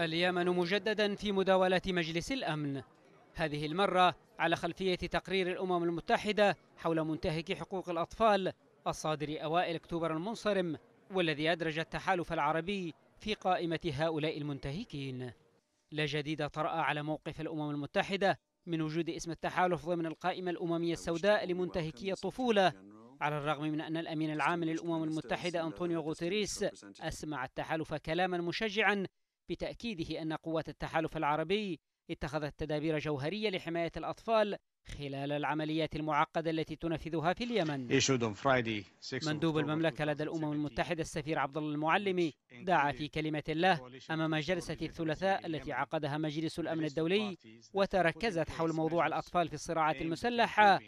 اليمن مجددا في مداولة مجلس الأمن هذه المرة على خلفية تقرير الأمم المتحدة حول منتهك حقوق الأطفال الصادر أوائل أكتوبر المنصرم والذي أدرج التحالف العربي في قائمة هؤلاء المنتهكين لا جديد طرأ على موقف الأمم المتحدة من وجود اسم التحالف ضمن القائمة الأممية السوداء لمنتهكي الطفولة على الرغم من أن الأمين العام للأمم المتحدة أنطونيو غوتيريس أسمع التحالف كلاما مشجعا بتأكيده أن قوات التحالف العربي اتخذت تدابير جوهرية لحماية الأطفال خلال العمليات المعقدة التي تنفذها في اليمن مندوب المملكة لدى الأمم المتحدة السفير عبد الله المعلمي دعا في كلمة له أمام جلسة الثلاثاء التي عقدها مجلس الأمن الدولي وتركزت حول موضوع الأطفال في الصراعات المسلحة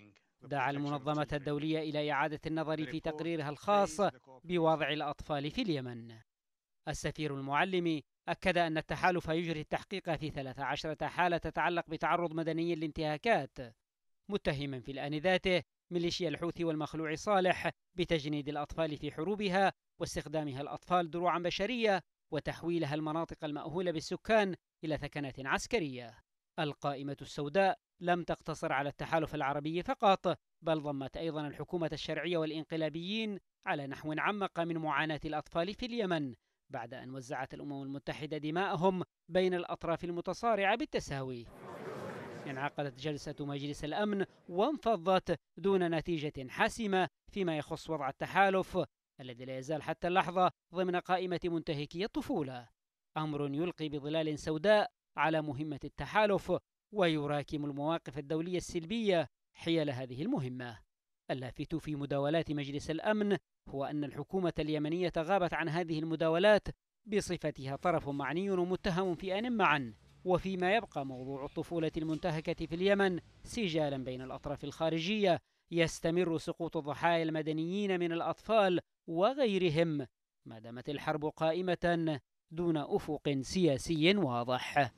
دعا المنظمة الدولية إلى إعادة النظر في تقريرها الخاص بوضع الأطفال في اليمن السفير المعلمي أكد أن التحالف يجري التحقيق في 13 حالة تتعلق بتعرض مدني لانتهاكات متهما في الآن ذاته ميليشيا الحوثي والمخلوع صالح بتجنيد الأطفال في حروبها واستخدامها الأطفال دروعا بشرية وتحويلها المناطق المأهولة بالسكان إلى ثكنات عسكرية القائمة السوداء لم تقتصر على التحالف العربي فقط بل ضمت أيضا الحكومة الشرعية والإنقلابيين على نحو عمق من معاناة الأطفال في اليمن بعد أن وزعت الأمم المتحدة دماءهم بين الأطراف المتصارعة بالتساوي انعقدت جلسة مجلس الأمن وانفضت دون نتيجة حاسمة فيما يخص وضع التحالف الذي لا يزال حتى اللحظة ضمن قائمة منتهكي الطفولة أمر يلقي بظلال سوداء على مهمة التحالف ويراكم المواقف الدولية السلبية حيال هذه المهمة اللافت في مداولات مجلس الأمن هو أن الحكومة اليمنية غابت عن هذه المداولات بصفتها طرف معني ومتهم في أن معا وفيما يبقى موضوع الطفولة المنتهكة في اليمن سجالا بين الأطراف الخارجية يستمر سقوط ضحايا المدنيين من الأطفال وغيرهم ما دامت الحرب قائمة دون أفق سياسي واضح.